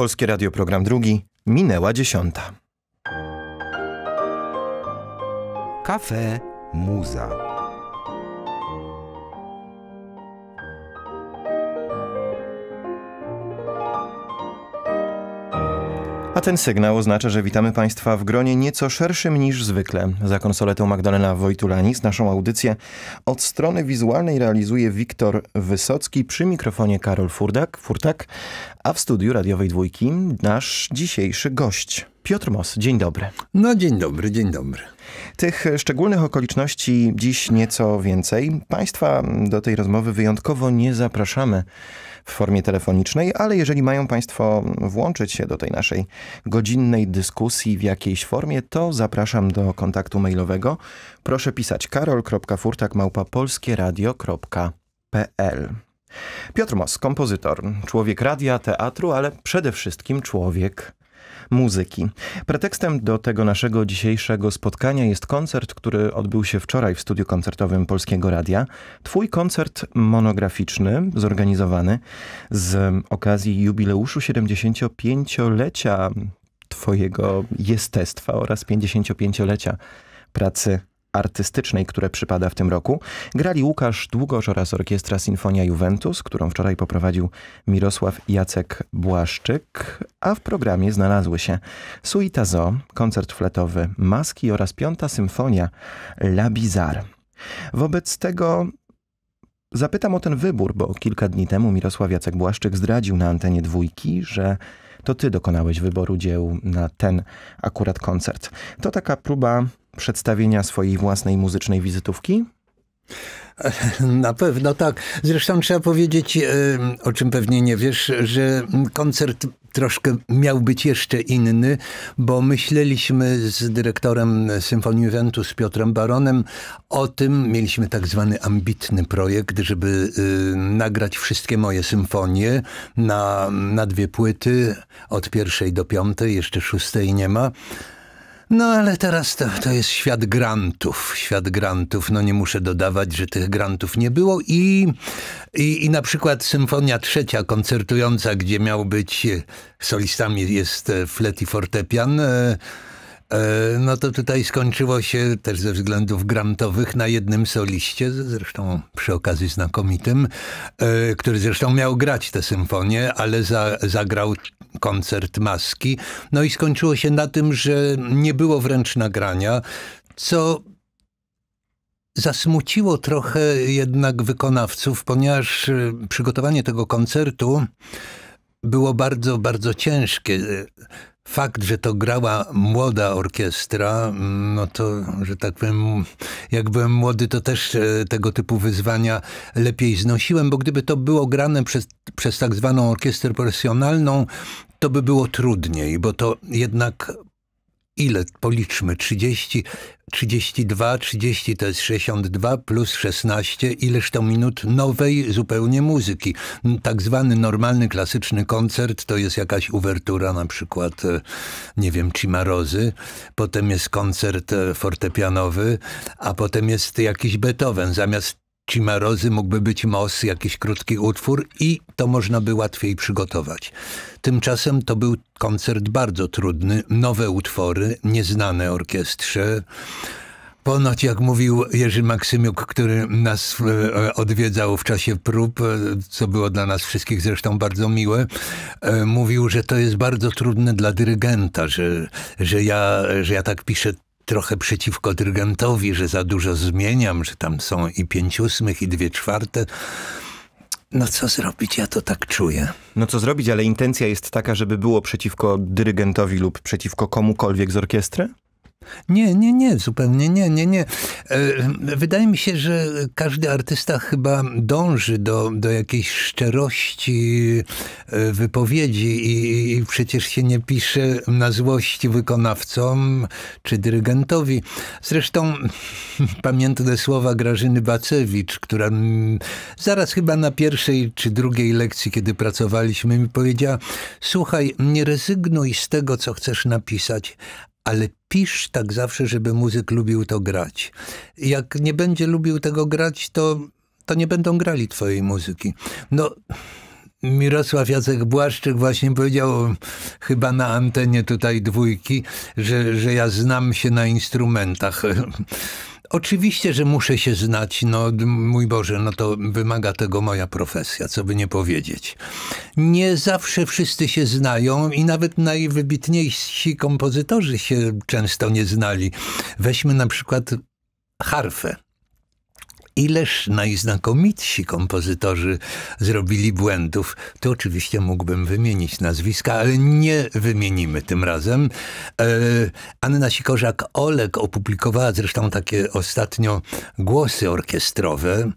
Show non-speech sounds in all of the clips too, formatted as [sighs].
Polskie Radio Program Drugi. Minęła dziesiąta. Kafe Muza. A ten sygnał oznacza, że witamy Państwa w gronie nieco szerszym niż zwykle. Za konsoletą Magdalena Wojtulanis naszą audycję od strony wizualnej realizuje Wiktor Wysocki, przy mikrofonie Karol Furdak, Furtak, a w studiu radiowej dwójki nasz dzisiejszy gość. Piotr Mos, dzień dobry. No, dzień dobry, dzień dobry. Tych szczególnych okoliczności dziś nieco więcej. Państwa do tej rozmowy wyjątkowo nie zapraszamy w formie telefonicznej, ale jeżeli mają Państwo włączyć się do tej naszej godzinnej dyskusji w jakiejś formie, to zapraszam do kontaktu mailowego. Proszę pisać karol.furtak.małpa.polskieradio.pl Piotr Mos, kompozytor, człowiek radia, teatru, ale przede wszystkim człowiek muzyki. Pretekstem do tego naszego dzisiejszego spotkania jest koncert, który odbył się wczoraj w studiu koncertowym Polskiego Radia. Twój koncert monograficzny, zorganizowany z okazji jubileuszu 75-lecia Twojego jestestwa oraz 55-lecia pracy artystycznej, które przypada w tym roku, grali Łukasz Długosz oraz Orkiestra Sinfonia Juventus, którą wczoraj poprowadził Mirosław Jacek Błaszczyk, a w programie znalazły się Suita Zo, koncert fletowy Maski oraz Piąta Symfonia La Bizarre. Wobec tego zapytam o ten wybór, bo kilka dni temu Mirosław Jacek Błaszczyk zdradził na antenie dwójki, że to ty dokonałeś wyboru dzieł na ten akurat koncert. To taka próba przedstawienia swojej własnej muzycznej wizytówki? [laughs] Na pewno tak. Zresztą trzeba powiedzieć, o czym pewnie nie wiesz, że koncert troszkę miał być jeszcze inny, bo myśleliśmy z dyrektorem Symfonii z Piotrem Baronem, o tym, mieliśmy tak zwany ambitny projekt, żeby y, nagrać wszystkie moje symfonie na, na dwie płyty, od pierwszej do piątej, jeszcze szóstej nie ma. No ale teraz to, to jest świat grantów. Świat grantów, no nie muszę dodawać, że tych grantów nie było i, i, i na przykład Symfonia Trzecia koncertująca, gdzie miał być solistami jest e, flet i fortepian, e, E, no to tutaj skończyło się też ze względów grantowych na jednym soliście, zresztą przy okazji znakomitym, e, który zresztą miał grać tę symfonię, ale za, zagrał koncert maski. No i skończyło się na tym, że nie było wręcz nagrania, co zasmuciło trochę jednak wykonawców, ponieważ e, przygotowanie tego koncertu było bardzo, bardzo ciężkie. Fakt, że to grała młoda orkiestra, no to, że tak powiem, jak byłem młody, to też e, tego typu wyzwania lepiej znosiłem, bo gdyby to było grane przez, przez tak zwaną orkiestrę profesjonalną, to by było trudniej, bo to jednak ile, policzmy, 30, 32, 30 to jest 62 plus 16, ileż to minut nowej zupełnie muzyki. Tak zwany normalny, klasyczny koncert to jest jakaś uwertura na przykład, e, nie wiem, Cimarozy, potem jest koncert e, fortepianowy, a potem jest jakiś Beethoven. Zamiast Cimarozy mógłby być mos, jakiś krótki utwór i to można by łatwiej przygotować. Tymczasem to był koncert bardzo trudny, nowe utwory, nieznane orkiestrze. Ponoć, jak mówił Jerzy Maksymiuk, który nas e, odwiedzał w czasie prób, e, co było dla nas wszystkich zresztą bardzo miłe, e, mówił, że to jest bardzo trudne dla dyrygenta, że, że, ja, że ja tak piszę trochę przeciwko dyrygentowi, że za dużo zmieniam, że tam są i pięć ósmych, i dwie czwarte. No co zrobić, ja to tak czuję. No co zrobić, ale intencja jest taka, żeby było przeciwko dyrygentowi lub przeciwko komukolwiek z orkiestry? Nie, nie, nie, zupełnie nie, nie, nie. E, wydaje mi się, że każdy artysta chyba dąży do, do jakiejś szczerości e, wypowiedzi i, i przecież się nie pisze na złości wykonawcom czy dyrygentowi. Zresztą [laughs] pamiętne słowa Grażyny Bacewicz, która zaraz chyba na pierwszej czy drugiej lekcji, kiedy pracowaliśmy, mi powiedziała: Słuchaj, nie rezygnuj z tego, co chcesz napisać, ale pisz tak zawsze, żeby muzyk lubił to grać. Jak nie będzie lubił tego grać, to, to nie będą grali twojej muzyki. No... Mirosław Jacek Błaszczyk właśnie powiedział chyba na antenie tutaj dwójki, że, że ja znam się na instrumentach. Oczywiście, że muszę się znać. No, mój Boże, no to wymaga tego moja profesja, co by nie powiedzieć. Nie zawsze wszyscy się znają i nawet najwybitniejsi kompozytorzy się często nie znali. Weźmy na przykład harfę ileż najznakomitsi kompozytorzy zrobili błędów. Tu oczywiście mógłbym wymienić nazwiska, ale nie wymienimy tym razem. E, Anna Sikorzak-Olek opublikowała zresztą takie ostatnio głosy orkiestrowe,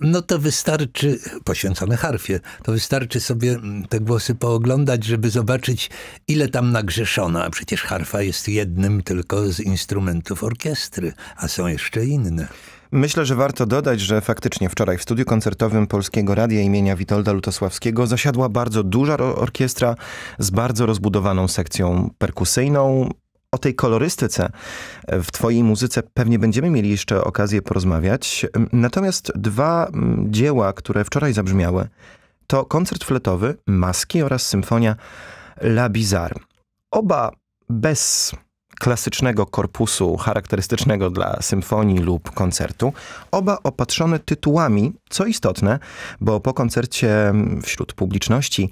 no to wystarczy, poświęcone harfie, to wystarczy sobie mm, te głosy pooglądać, żeby zobaczyć, ile tam nagrzeszono. A przecież harfa jest jednym tylko z instrumentów orkiestry, a są jeszcze inne. Myślę, że warto dodać, że faktycznie wczoraj w studiu koncertowym Polskiego Radia imienia Witolda Lutosławskiego zasiadła bardzo duża orkiestra z bardzo rozbudowaną sekcją perkusyjną. O tej kolorystyce e, w Twojej muzyce pewnie będziemy mieli jeszcze okazję porozmawiać. Natomiast dwa dzieła, które wczoraj zabrzmiały, to koncert fletowy Maski oraz symfonia La Bizarre. Oba bez klasycznego korpusu charakterystycznego dla symfonii lub koncertu, oba opatrzone tytułami, co istotne, bo po koncercie wśród publiczności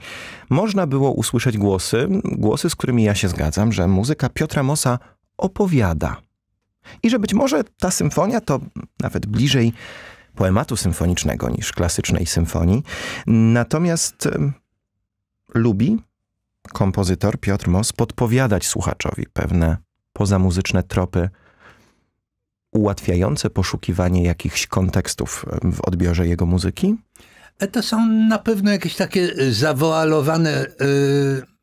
można było usłyszeć głosy, głosy, z którymi ja się zgadzam, że muzyka Piotra Mosa opowiada. I że być może ta symfonia to nawet bliżej poematu symfonicznego niż klasycznej symfonii. Natomiast lubi kompozytor Piotr Mos podpowiadać słuchaczowi pewne pozamuzyczne tropy ułatwiające poszukiwanie jakichś kontekstów w odbiorze jego muzyki? E, to są na pewno jakieś takie zawoalowane y,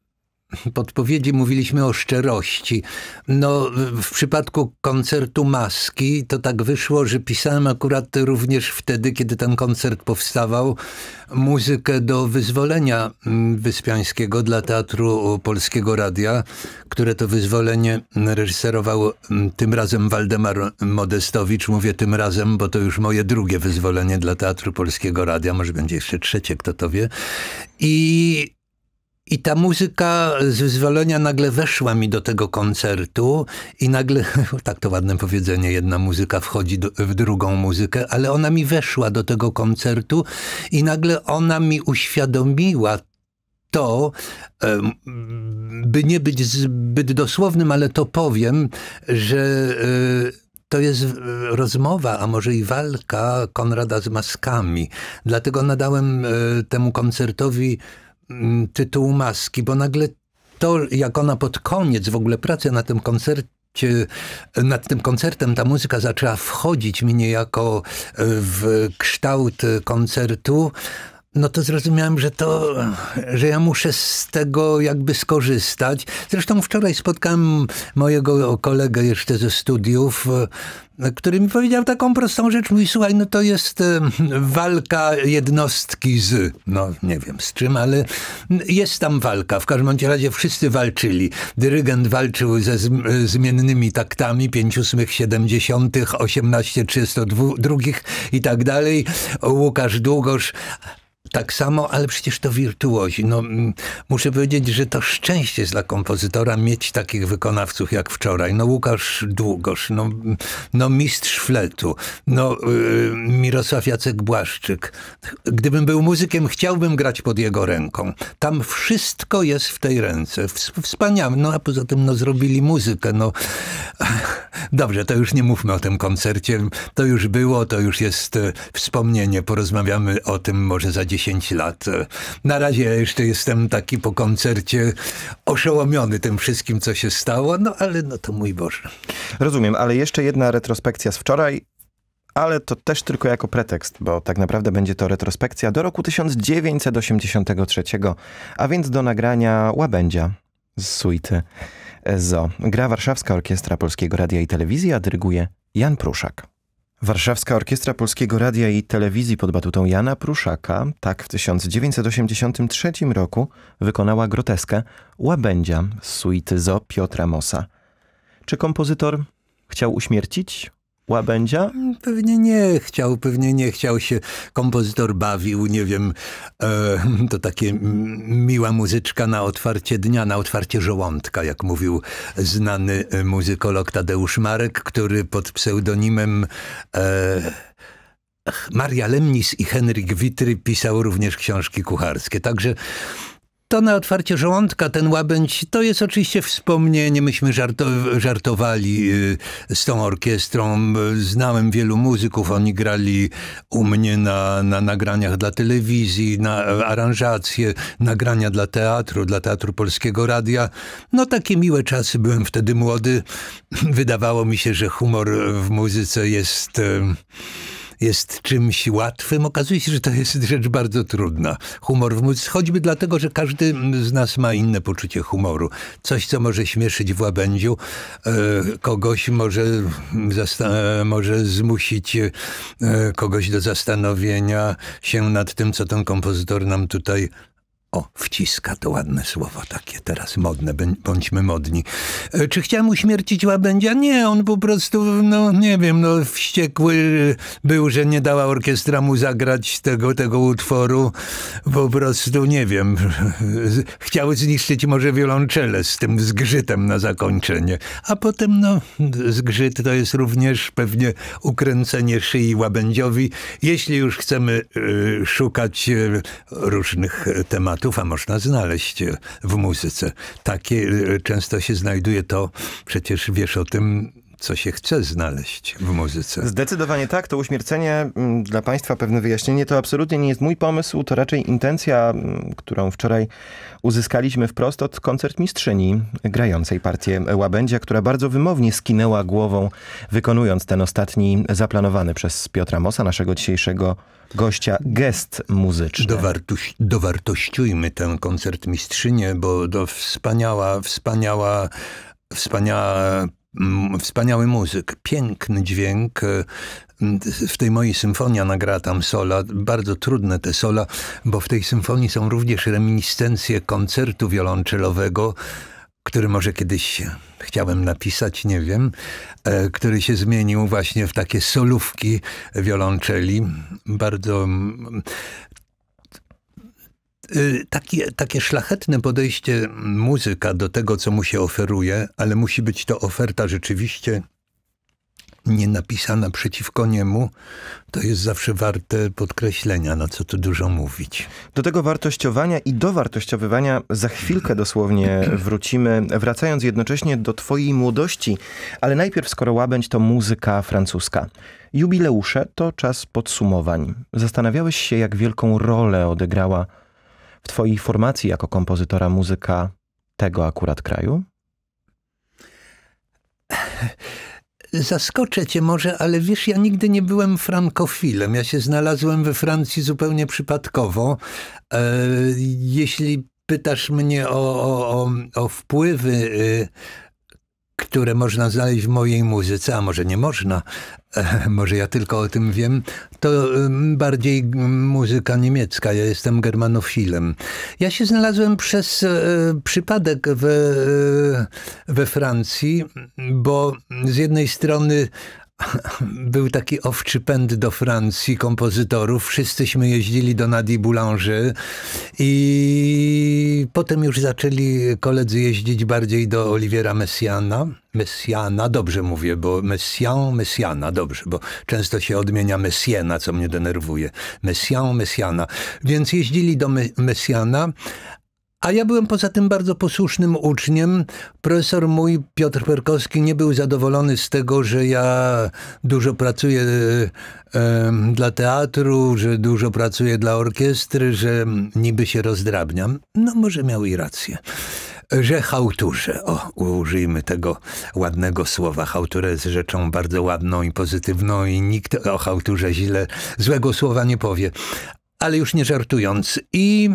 podpowiedzi mówiliśmy o szczerości. No, w przypadku koncertu Maski to tak wyszło, że pisałem akurat również wtedy, kiedy ten koncert powstawał, muzykę do wyzwolenia mm, Wyspiańskiego dla Teatru Polskiego Radia, które to wyzwolenie reżyserował mm, tym razem Waldemar Modestowicz. Mówię tym razem, bo to już moje drugie wyzwolenie dla Teatru Polskiego Radia, może będzie jeszcze trzecie, kto to wie. I i ta muzyka z wyzwolenia nagle weszła mi do tego koncertu i nagle, [laughs] tak to ładne powiedzenie, jedna muzyka wchodzi do, w drugą muzykę, ale ona mi weszła do tego koncertu i nagle ona mi uświadomiła to, by nie być zbyt dosłownym, ale to powiem, że e, to jest e, rozmowa, a może i walka Konrada z maskami. Dlatego nadałem e, temu koncertowi Mm, tytułu maski, bo nagle to, jak ona pod koniec w ogóle pracy na tym koncercie nad tym koncertem ta muzyka zaczęła wchodzić mi niejako e, w kształt koncertu, no to zrozumiałem, że to, że ja muszę z tego jakby skorzystać. Zresztą wczoraj spotkałem mojego kolegę jeszcze ze studiów, który mi powiedział taką prostą rzecz. Mówi, słuchaj, no to jest e, walka jednostki z, no nie wiem z czym, ale jest tam walka. W każdym razie wszyscy walczyli. Dyrygent walczył ze e, zmiennymi taktami, 5, 8, 70, 18, 32 i tak dalej. Łukasz Długosz tak samo, ale przecież to wirtuozi. No, muszę powiedzieć, że to szczęście dla kompozytora mieć takich wykonawców jak wczoraj. No, Łukasz Długosz, no, no mistrz fletu, no, yy, Mirosław Jacek Błaszczyk. Gdybym był muzykiem, chciałbym grać pod jego ręką. Tam wszystko jest w tej ręce. Wspaniałe. No, a poza tym no, zrobili muzykę. No. [laughs] Dobrze, to już nie mówmy o tym koncercie. To już było, to już jest y, wspomnienie. Porozmawiamy o tym może za 10 lat. Na razie ja jeszcze jestem taki po koncercie oszołomiony tym wszystkim, co się stało, no ale no to mój Boże. Rozumiem, ale jeszcze jedna retrospekcja z wczoraj ale to też tylko jako pretekst, bo tak naprawdę będzie to retrospekcja do roku 1983, a więc do nagrania Łabędzia z suity ZO. Gra Warszawska Orkiestra Polskiego Radia i Telewizji, a dyryguje Jan Pruszak. Warszawska Orkiestra Polskiego Radia i Telewizji pod batutą Jana Pruszaka tak w 1983 roku wykonała groteskę Łabędzia z suity Zo Piotra Mosa. Czy kompozytor chciał uśmiercić łabędzia? Pewnie nie chciał, pewnie nie chciał się. Kompozytor bawił, nie wiem, e, to takie miła muzyczka na otwarcie dnia, na otwarcie żołądka, jak mówił znany e, muzykolog Tadeusz Marek, który pod pseudonimem... E, Maria Lemnis i Henryk Witry pisał również książki kucharskie. Także to na otwarcie żołądka, ten łabędź, to jest oczywiście wspomnienie. Myśmy żarto, żartowali y, z tą orkiestrą. Znałem wielu muzyków, oni grali u mnie na, na nagraniach dla telewizji, na aranżacje, nagrania dla teatru, dla Teatru Polskiego Radia. No takie miłe czasy, byłem wtedy młody. [clears throat] Wydawało mi się, że humor w muzyce jest y, jest czymś łatwym, okazuje się, że to jest rzecz bardzo trudna. Humor w muzyce, choćby dlatego, że każdy z nas ma inne poczucie humoru. Coś, co może śmieszyć w łabędziu, e, kogoś może, może zmusić e, kogoś do zastanowienia się nad tym, co ten kompozytor nam tutaj o, wciska to ładne słowo takie, teraz modne, bądźmy modni. E, czy chciałem uśmiercić łabędzia? Nie, on po prostu, no nie wiem, no wściekły był, że nie dała orkiestra mu zagrać tego, tego utworu. Po prostu, nie wiem, [laughs] Chciał zniszczyć może wiolonczelę z tym zgrzytem na zakończenie. A potem, no, zgrzyt to jest również pewnie ukręcenie szyi łabędziowi, jeśli już chcemy y, szukać y, różnych tematów tematufa można znaleźć e, w muzyce. Takie e, często się znajduje to, przecież wiesz o tym, co się chce znaleźć w muzyce. Zdecydowanie tak. To uśmiercenie, mm, dla Państwa pewne wyjaśnienie, to absolutnie nie jest mój pomysł, to raczej intencja, mm, którą wczoraj uzyskaliśmy wprost od koncert mistrzyni grającej partię Łabędzia, która bardzo wymownie skinęła głową, wykonując ten ostatni zaplanowany przez Piotra Mosa, naszego dzisiejszego gościa, gest muzyczny. Dowartuś, dowartościujmy ten koncert mistrzynię, bo to wspaniała, wspaniała wspaniała Mm, wspaniały muzyk, piękny dźwięk. E, w tej mojej symfonii ona tam sola, bardzo trudne te sola, bo w tej symfonii są również reminiscencje koncertu wiolonczelowego, który może kiedyś chciałem napisać, nie wiem, e, który się zmienił właśnie w takie solówki wiolonczeli. Bardzo Y, takie, takie szlachetne podejście muzyka do tego, co mu się oferuje, ale musi być to oferta rzeczywiście nie napisana przeciwko niemu, to jest zawsze warte podkreślenia, na no co tu dużo mówić. Do tego wartościowania i dowartościowywania za chwilkę dosłownie [clears throat] wrócimy, wracając jednocześnie do twojej młodości, ale najpierw skoro łabędź to muzyka francuska. Jubileusze to czas podsumowań. Zastanawiałeś się, jak wielką rolę odegrała w Twojej formacji jako kompozytora muzyka tego akurat kraju? Zaskoczę cię może, ale wiesz, ja nigdy nie byłem frankofilem. Ja się znalazłem we Francji zupełnie przypadkowo. E, jeśli pytasz mnie o, o, o, wpływy y, które można znaleźć w mojej muzyce, a może nie można, e, [laughs] może ja tylko o tym wiem, to bardziej mm, muzyka niemiecka. Ja jestem germanofilem. Ja się znalazłem przez e, przypadek we, e, we Francji, bo z jednej strony [laughs] był taki owczy pęd do Francji kompozytorów. Wszyscyśmy jeździli do Nadi Boulanger i potem już zaczęli koledzy jeździć bardziej do Oliwiera Messiana. Messiana, dobrze mówię, bo Messian, Messiana, dobrze, bo często się odmienia Messiena, co mnie denerwuje. Messian, Messiana. Więc jeździli do Me Messiana, a ja byłem poza tym bardzo posłusznym uczniem. Profesor mój, Piotr Perkowski, nie był zadowolony z tego, że ja dużo pracuję e, dla teatru, że dużo pracuję dla orkiestry, że niby się rozdrabniam. No może miał i rację. Że hałturze, o, użyjmy tego ładnego słowa. Hałturę jest rzeczą bardzo ładną i pozytywną i nikt o hałturze źle, złego słowa nie powie. Ale już nie żartując. I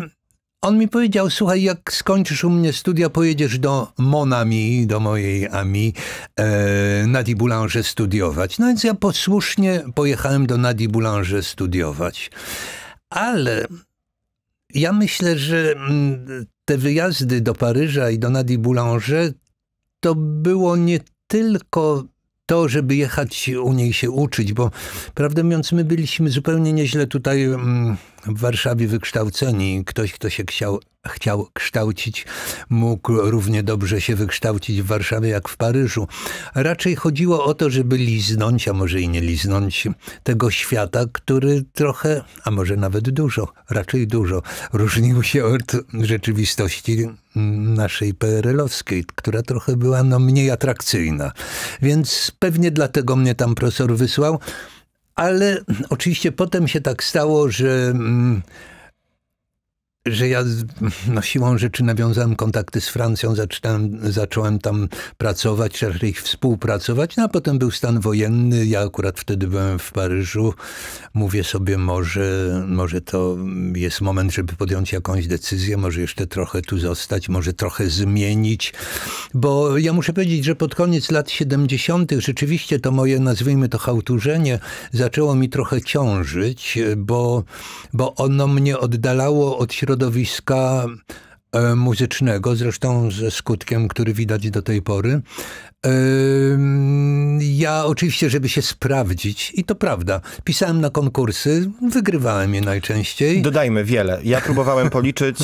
on mi powiedział, słuchaj, jak skończysz u mnie studia, pojedziesz do Monami, do mojej Ami, e, Nadi Boulanger studiować. No więc ja posłusznie pojechałem do Nadi Boulanger studiować. Ale ja myślę, że mm, te wyjazdy do Paryża i do Nadi Boulanger to było nie tylko to, żeby jechać u niej się uczyć, bo prawdę mówiąc, my byliśmy zupełnie nieźle tutaj... Mm, w Warszawie wykształceni, ktoś, kto się chciał, chciał kształcić, mógł równie dobrze się wykształcić w Warszawie jak w Paryżu. Raczej chodziło o to, żeby liznąć, a może i nie liznąć tego świata, który trochę, a może nawet dużo, raczej dużo, różnił się od rzeczywistości naszej PRL-owskiej, która trochę była no, mniej atrakcyjna. Więc pewnie dlatego mnie tam profesor wysłał. Ale oczywiście potem się tak stało, że mm, że ja no, siłą rzeczy nawiązałem kontakty z Francją, zacząłem tam pracować, raczej współpracować, no a potem był stan wojenny, ja akurat wtedy byłem w Paryżu, mówię sobie może, może to jest moment, żeby podjąć jakąś decyzję, może jeszcze trochę tu zostać, może trochę zmienić, bo ja muszę powiedzieć, że pod koniec lat 70. rzeczywiście to moje, nazwijmy to hałturzenie, zaczęło mi trochę ciążyć, bo, bo ono mnie oddalało od środowiska, środowiska e, muzycznego, zresztą ze skutkiem, który widać do tej pory. Ja oczywiście, żeby się sprawdzić, i to prawda, pisałem na konkursy, wygrywałem je najczęściej. Dodajmy wiele. Ja próbowałem policzyć.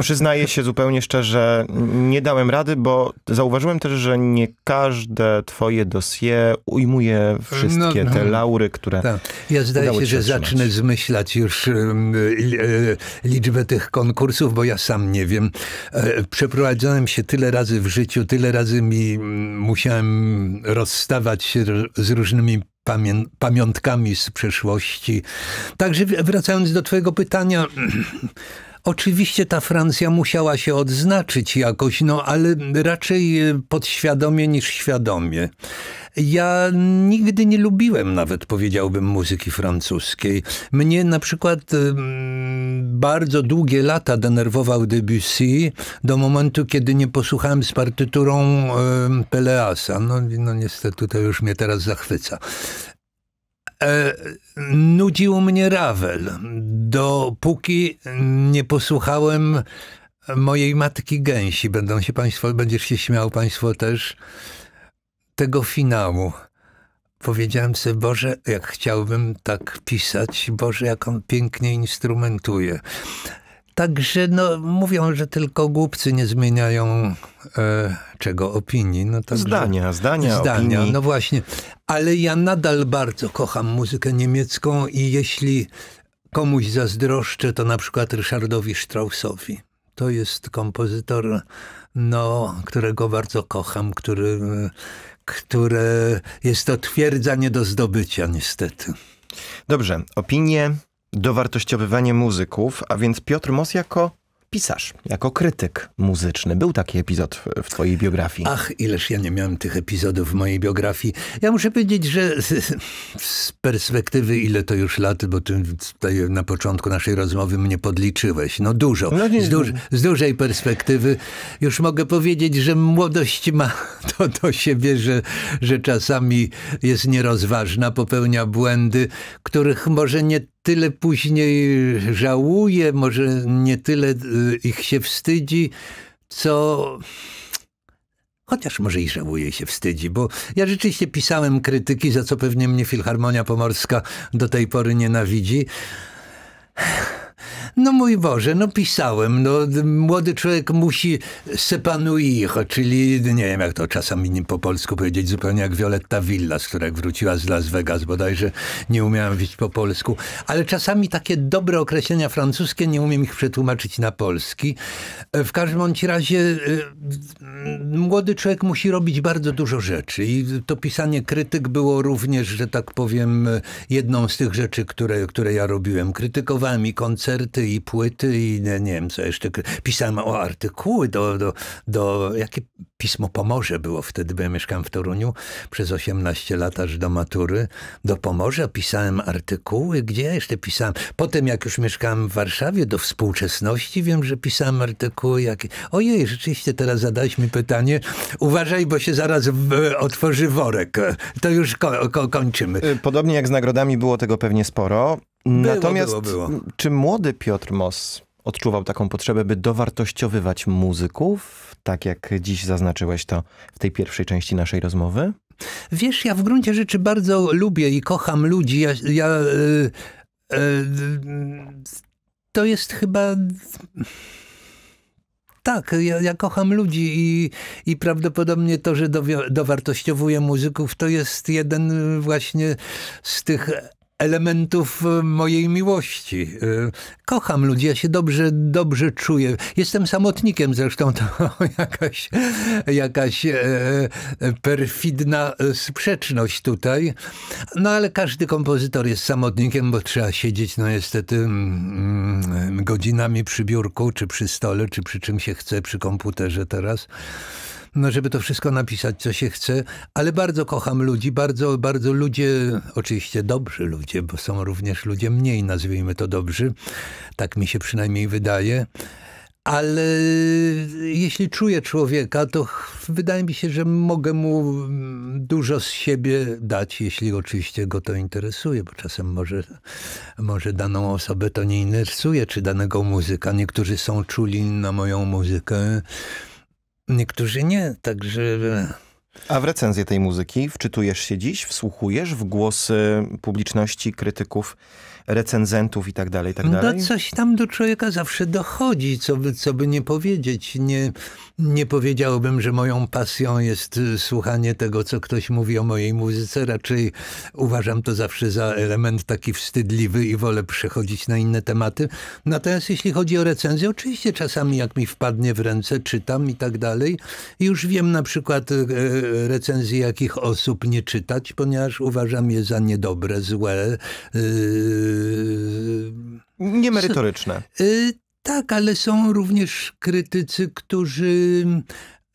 Przyznaję się zupełnie szczerze, nie dałem rady, bo zauważyłem też, że nie każde twoje dosie ujmuje wszystkie no, no. te laury, które. Tak. Ja zdaje się, że otrzymać. zacznę zmyślać już e, liczbę tych konkursów, bo ja sam nie wiem. E, przeprowadzałem się tyle razy w życiu, tyle razy mi musiałem rozstawać się z różnymi pamiątkami z przeszłości. Także wracając do Twojego pytania, [clears throat] Oczywiście ta Francja musiała się odznaczyć jakoś, no ale raczej e, podświadomie niż świadomie. Ja nigdy nie lubiłem nawet, powiedziałbym, muzyki francuskiej. Mnie na przykład e, bardzo długie lata denerwował Debussy do momentu, kiedy nie posłuchałem z partyturą e, Peleasa. No, no niestety to już mnie teraz zachwyca. E, nudził mnie Ravel, dopóki nie posłuchałem mojej matki gęsi. Będą się państwo, będziesz się śmiał państwo też tego finału. Powiedziałem sobie, Boże, jak chciałbym tak pisać, Boże, jak on pięknie instrumentuje. Także no, mówią, że tylko głupcy nie zmieniają e, czego opinii. No, także, zdania, zdania, zdania. Opinii. No właśnie. Ale ja nadal bardzo kocham muzykę niemiecką i jeśli komuś zazdroszczę, to na przykład Ryszardowi Straussowi. To jest kompozytor, no, którego bardzo kocham, który, które jest to twierdza nie do zdobycia niestety. Dobrze, opinie dowartościowywanie muzyków, a więc Piotr Mos jako pisarz, jako krytyk muzyczny. Był taki epizod w twojej biografii. Ach, ileż ja nie miałem tych epizodów w mojej biografii. Ja muszę powiedzieć, że z perspektywy ile to już lat, bo ty tutaj na początku naszej rozmowy mnie podliczyłeś. No dużo. No nie, z, duż, z, dużej perspektywy już mogę powiedzieć, że młodość ma [laughs] to do siebie, że, że czasami jest nierozważna, popełnia błędy, których może nie tyle później żałuje, może nie tyle y, ich się wstydzi, co Chociaż może i żałuje się, wstydzi, bo ja rzeczywiście pisałem krytyki, za co pewnie mnie Filharmonia Pomorska do tej pory nienawidzi. No mój Boże, no pisałem, no młody człowiek musi sepanuir, czyli nie wiem jak to czasami nie po polsku powiedzieć, zupełnie jak Violetta Villa, z której wróciła z Las Vegas bodajże, nie umiałem wiedzieć po polsku, ale czasami takie dobre określenia francuskie, nie umiem ich przetłumaczyć na polski. E, w każdym bądź razie e, młody człowiek musi robić bardzo dużo rzeczy i to pisanie krytyk było również, że tak powiem, e, jedną z tych rzeczy, które, które ja robiłem. Krytykowałem i koncerty, koncerty i płyty i nie, nie wiem co jeszcze. Pisałem o artykuły do, do, do jakie Pismo Pomorze było wtedy, bo ja mieszkałem w Toruniu przez 18 lat aż do matury. Do Pomorza pisałem artykuły, gdzie ja jeszcze pisałem. Potem jak już mieszkałem w Warszawie do współczesności, wiem, że pisałem artykuły jakie... Ojej, rzeczywiście teraz zadałeś mi pytanie. Uważaj, bo się zaraz e, otworzy worek. E, to już ko ko kończymy. E, podobnie jak z nagrodami było tego pewnie sporo. Było, Natomiast było, było. czy młody Piotr Mos odczuwał taką potrzebę, by dowartościowywać muzyków, tak jak dziś zaznaczyłeś to w tej pierwszej części naszej rozmowy? Wiesz, ja w gruncie rzeczy bardzo lubię i kocham ludzi. Ja, ja yy, yy, to jest chyba tak, ja, ja, kocham ludzi i, i prawdopodobnie to, że dowartościowuję muzyków, to jest jeden właśnie z tych elementów y, mojej miłości. Y, kocham ludzi, ja się dobrze, dobrze czuję. Jestem samotnikiem zresztą, [laughs] to jakaś, jakaś e, e, perfidna e, sprzeczność tutaj. No ale każdy kompozytor jest samotnikiem, bo trzeba siedzieć no niestety mm, mm, godzinami przy biurku, czy przy stole, czy przy czym się chce, przy komputerze teraz no, żeby to wszystko napisać, co się chce, ale bardzo kocham ludzi, bardzo, bardzo ludzie, oczywiście dobrzy ludzie, bo są również ludzie mniej, nazwijmy to dobrzy, tak mi się przynajmniej wydaje. Ale jeśli czuję człowieka, to wydaje mi się, że mogę mu dużo z siebie dać, jeśli oczywiście go to interesuje, bo czasem może, może daną osobę to nie interesuje, czy danego muzyka. Niektórzy są czuli na moją muzykę. Niektórzy nie, także... A w recenzję tej muzyki wczytujesz się dziś, wsłuchujesz w głosy publiczności, krytyków recenzentów i tak dalej, tak no dalej? No coś tam do człowieka zawsze dochodzi, co by, co by nie powiedzieć. Nie, nie powiedziałbym, że moją pasją jest y, słuchanie tego, co ktoś mówi o mojej muzyce. Raczej uważam to zawsze za element taki wstydliwy i wolę przechodzić na inne tematy. Natomiast jeśli chodzi o recenzję, oczywiście czasami jak mi wpadnie w ręce, czytam i tak dalej. Już wiem na przykład y, y, recenzji, jakich osób nie czytać, ponieważ uważam je za niedobre, złe, yy, Yy, Niemerytoryczne. Y, tak, ale są również krytycy, którzy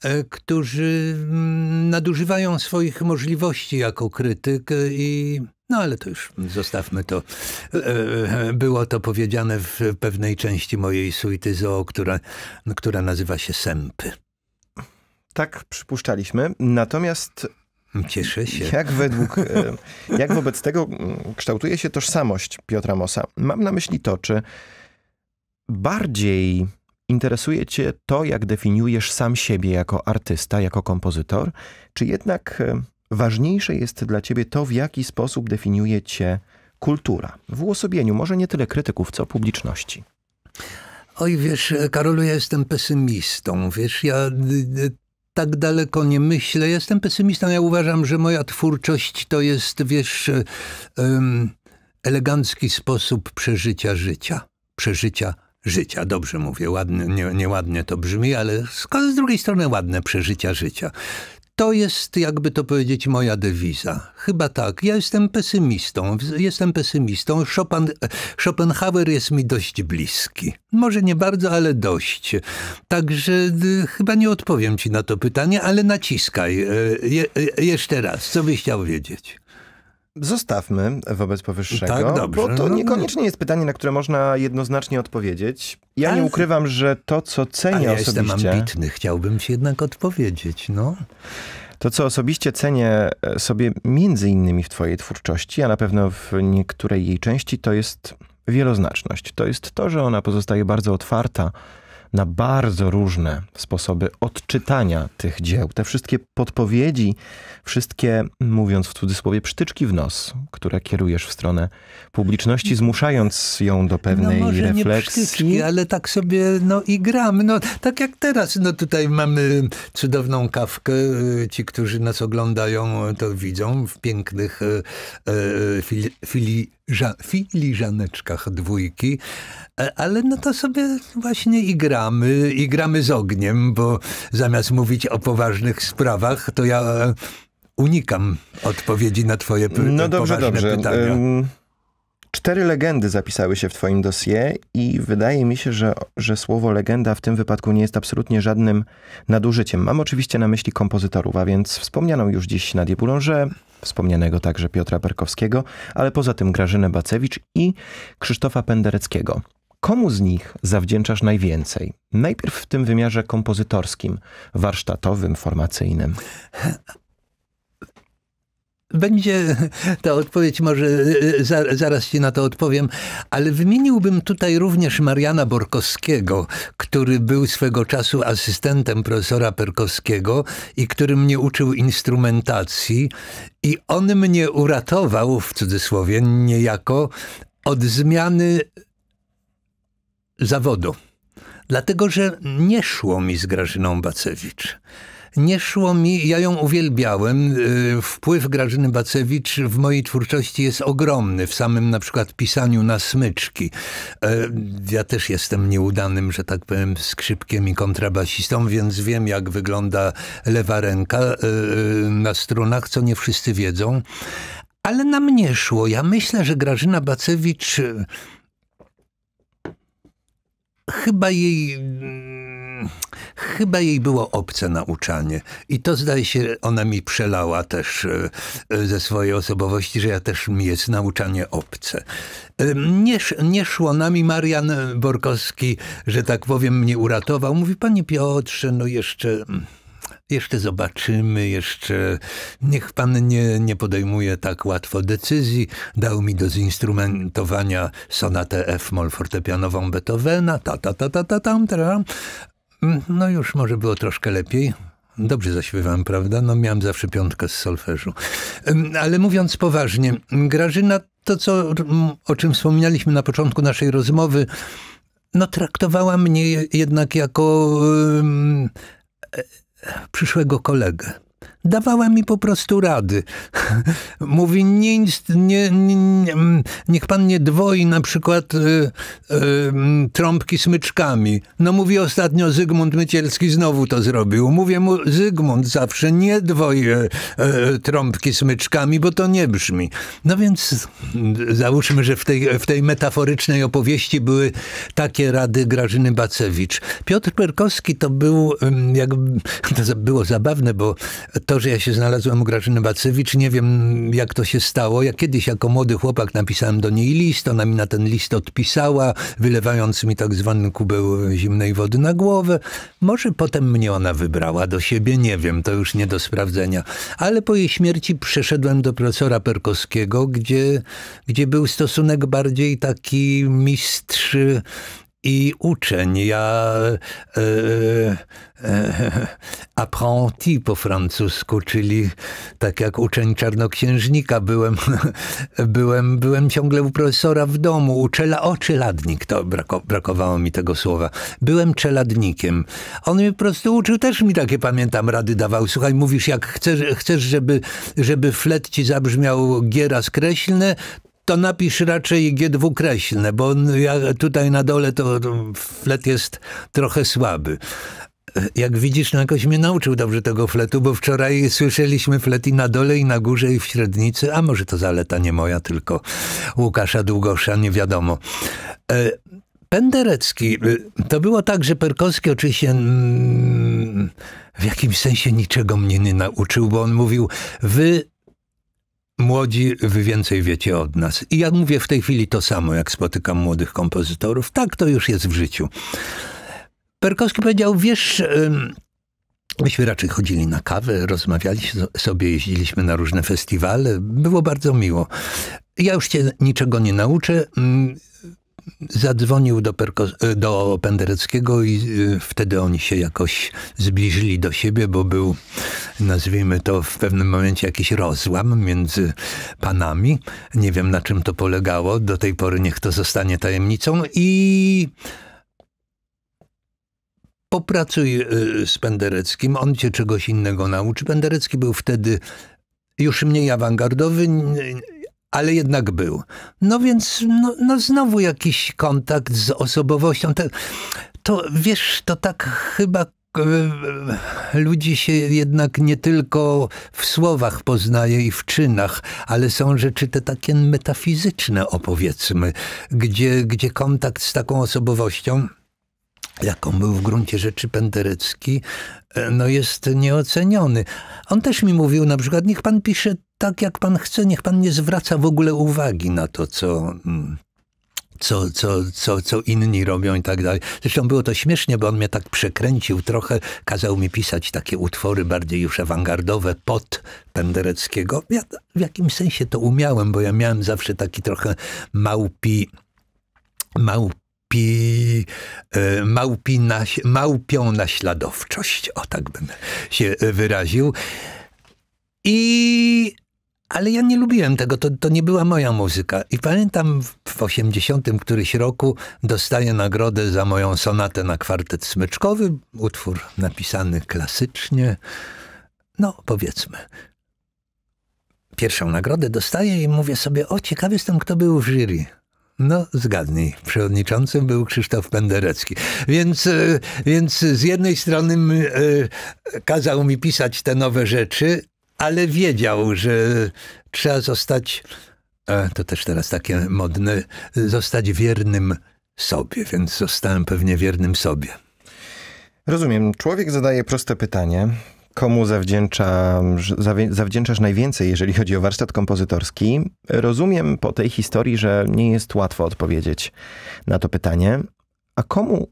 e, którzy mm, nadużywają swoich możliwości jako krytyk i no ale to już zostawmy to. E, e, było to powiedziane w pewnej części mojej suity zoo, która, która nazywa się Sępy. Tak przypuszczaliśmy. Natomiast Cieszę się. Jak, według, e, jak wobec tego kształtuje się tożsamość Piotra Mosa? Mam na myśli to, czy bardziej interesuje Cię to, jak definiujesz sam siebie jako artysta, jako kompozytor, czy jednak e, ważniejsze jest dla Ciebie to, w jaki sposób definiuje Cię kultura? W uosobieniu może nie tyle krytyków, co publiczności. Oj, wiesz, Karolu, ja jestem pesymistą. Wiesz, ja tak daleko nie myślę. Jestem pesymistą. Ja uważam, że moja twórczość to jest, wiesz, elegancki sposób przeżycia życia. Przeżycia życia. Dobrze mówię, ładnie, nie, nieładnie to brzmi, ale z, z drugiej strony ładne przeżycia życia. To jest, jakby to powiedzieć, moja dewiza. Chyba tak. Ja jestem pesymistą. Jestem pesymistą. Chopin, Schopenhauer jest mi dość bliski. Może nie bardzo, ale dość. Także chyba nie odpowiem ci na to pytanie, ale naciskaj. E, e, jeszcze raz, co byś chciał wiedzieć? Zostawmy wobec powyższego, tak, dobrze, bo to no, no, niekoniecznie jest pytanie, na które można jednoznacznie odpowiedzieć. Ja ale... nie ukrywam, że to, co cenię ale ja osobiście... ja jestem ambitny, chciałbym ci jednak odpowiedzieć, no. To, co osobiście cenię e, sobie między innymi w twojej twórczości, a na pewno w niektórej jej części, to jest wieloznaczność. To jest to, że ona pozostaje bardzo otwarta na bardzo różne sposoby odczytania tych dzieł. Te wszystkie podpowiedzi, wszystkie, mówiąc w cudzysłowie, przytyczki w nos, które kierujesz w stronę publiczności, zmuszając ją do no pewnej no może refleksji. Nie ale tak sobie no, i gramy. No, tak jak teraz, no tutaj mamy cudowną kawkę. Ci, którzy nas oglądają, to widzą w pięknych e, e fili, fili ża filiżaneczkach dwójki, e, ale no to sobie właśnie i gramy, i gramy z ogniem, bo zamiast mówić o poważnych sprawach, to ja e, unikam odpowiedzi na twoje no dobrze, dobrze. pytania. Cztery legendy zapisały się w Twoim dosie, i wydaje mi się, że, że słowo legenda w tym wypadku nie jest absolutnie żadnym nadużyciem. Mam oczywiście na myśli kompozytorów, a więc wspomnianą już dziś Nadię Boulanger, wspomnianego także Piotra Perkowskiego, ale poza tym Grażynę Bacewicz i Krzysztofa Pendereckiego. Komu z nich zawdzięczasz najwięcej? Najpierw w tym wymiarze kompozytorskim, warsztatowym, formacyjnym. [laughs] Będzie ta odpowiedź, może e, zaraz ci na to odpowiem, ale wymieniłbym tutaj również Mariana Borkowskiego, który był swego czasu asystentem profesora Perkowskiego i który mnie uczył instrumentacji. I on mnie uratował, w cudzysłowie, niejako od zmiany zawodu. Dlatego, że nie szło mi z Grażyną Bacewicz nie szło mi, ja ją uwielbiałem. Y, wpływ Grażyny Bacewicz w mojej twórczości jest ogromny, w samym na przykład pisaniu na smyczki. E, ja też jestem nieudanym, że tak powiem, skrzypkiem i kontrabasistą, więc wiem jak wygląda lewa ręka e, na strunach, co nie wszyscy wiedzą. Ale na mnie szło. Ja myślę, że Grażyna Bacewicz e, chyba jej chyba jej było obce nauczanie. I to zdaje się, ona mi przelała też e, e, ze swojej osobowości, że ja też mi jest nauczanie obce. E, nie, nie szło nami, Marian Borkowski, że tak powiem, mnie uratował. Mówi, panie Piotrze, no jeszcze... Jeszcze zobaczymy, jeszcze niech pan nie, nie podejmuje tak łatwo decyzji. Dał mi do zinstrumentowania sonatę F moll fortepianową Beethovena, ta ta ta ta ta tam, ta, Mm, no już może było troszkę lepiej. Dobrze zaśpiewam, prawda? No miałem zawsze piątkę z solfeżu. Ale mówiąc poważnie, Grażyna to, co, o czym wspominaliśmy na początku naszej rozmowy, no traktowała mnie jednak jako e, przyszłego kolegę. Dawała mi po prostu rady. [laughs] Mówi, nie, nie, nie, mm, niech pan nie dwoi na przykład y, y, mm, trąbki smyczkami. No mówi ostatnio Zygmunt Mycielski znowu to zrobił. Mówię mu, Zygmunt zawsze nie dwoi y, y trąbki smyczkami, bo to nie brzmi. No więc y, załóżmy, że w tej, w tej metaforycznej opowieści były takie rady Grażyny Bacewicz. Piotr Perkowski to był, jak, [laughs] to było zabawne, bo to, że ja się znalazłem u Grażyny Bacewicz, nie wiem jak to się stało. Ja kiedyś jako młody chłopak napisałem do niej list, ona mi na ten list odpisała, wylewając mi tak zwany kubeł zimnej wody na głowę. Może potem mnie ona wybrała do siebie, nie wiem, to już nie do sprawdzenia. Ale po jej śmierci przeszedłem do profesora Perkowskiego, gdzie, gdzie był stosunek bardziej taki mistrz i uczeń. Ja e, e, [laughs] apprenti po francusku, czyli tak jak uczeń czarnoksiężnika byłem, [laughs] byłem, byłem ciągle u profesora w domu, u czela, o czeladnik, to brako, brakowało mi tego słowa. Byłem czeladnikiem. On mnie po prostu uczył, też mi takie pamiętam rady dawał. Słuchaj, mówisz jak chcesz, chcesz żeby, żeby flet ci zabrzmiał giera skreślne, to napisz raczej g dwukreślne, bo ja tutaj na dole to, flet jest trochę słaby. Jak widzisz, no jakoś mnie nauczył dobrze tego fletu, bo wczoraj słyszeliśmy flet i na dole, i na górze, i w średnicy, a może to zaleta nie moja, tylko Łukasza Długosza, nie wiadomo. E, Penderecki, y, to było tak, że Perkowski oczywiście mm, w jakimś sensie niczego mnie nie nauczył, bo on mówił, wy Młodzi, wy więcej wiecie od nas. I ja mówię w tej chwili to samo, jak spotykam młodych kompozytorów. Tak to już jest w życiu. Perkowski powiedział, wiesz, myśmy raczej chodzili na kawę, rozmawialiśmy sobie, jeździliśmy na różne festiwale. Było bardzo miło. Ja już cię niczego nie nauczę. Mm, zadzwonił do, Perko- e, do Pendereckiego i e, wtedy oni się jakoś zbliżyli do siebie, bo był, nazwijmy to, w pewnym momencie jakiś rozłam między panami. Nie wiem, na czym to polegało. Do tej pory niech to zostanie tajemnicą. I popracuj e, z Pendereckim, on cię czegoś innego nauczy. Penderecki był wtedy już mniej awangardowy, ale jednak był. No więc no, no znowu jakiś kontakt z osobowością. To, to wiesz, to tak chyba e, ludzi się jednak nie tylko w słowach poznaje i w czynach, ale są rzeczy te takie metafizyczne, opowiedzmy, gdzie, gdzie kontakt z taką osobowością, jaką był w gruncie rzeczy Penderecki, e, no jest nieoceniony. On też mi mówił na przykład, niech pan pisze tak jak pan chce, niech pan nie zwraca w ogóle uwagi na to, co, mm, co, co, co, co inni robią i tak dalej. Zresztą było to śmiesznie, bo on mnie tak przekręcił trochę, kazał mi pisać takie utwory bardziej już awangardowe pod Pendereckiego. Ja w jakimś sensie to umiałem, bo ja miałem zawsze taki trochę małpi, małpi e, małpi, małpi naś, małpią naśladowczość, o tak bym się wyraził. I ale ja nie lubiłem tego, to, to nie była moja muzyka. I pamiętam w 80 któryś roku dostaję nagrodę za moją sonatę na kwartet smyczkowy, utwór napisany klasycznie. No, powiedzmy. Pierwszą nagrodę dostaję i mówię sobie, o ciekawy jestem, kto był w jury. No, zgadnij. Przewodniczącym był Krzysztof Penderecki. Więc, e, więc z jednej strony e, kazał mi pisać te nowe rzeczy, ale wiedział, że trzeba zostać, e, to też teraz takie modne, zostać wiernym sobie, więc zostałem pewnie wiernym sobie. Rozumiem. Człowiek zadaje proste pytanie. Komu zawdzięcza, zawdzięczasz najwięcej, jeżeli chodzi o warsztat kompozytorski? Rozumiem po tej historii, że nie jest łatwo odpowiedzieć na to pytanie. A komu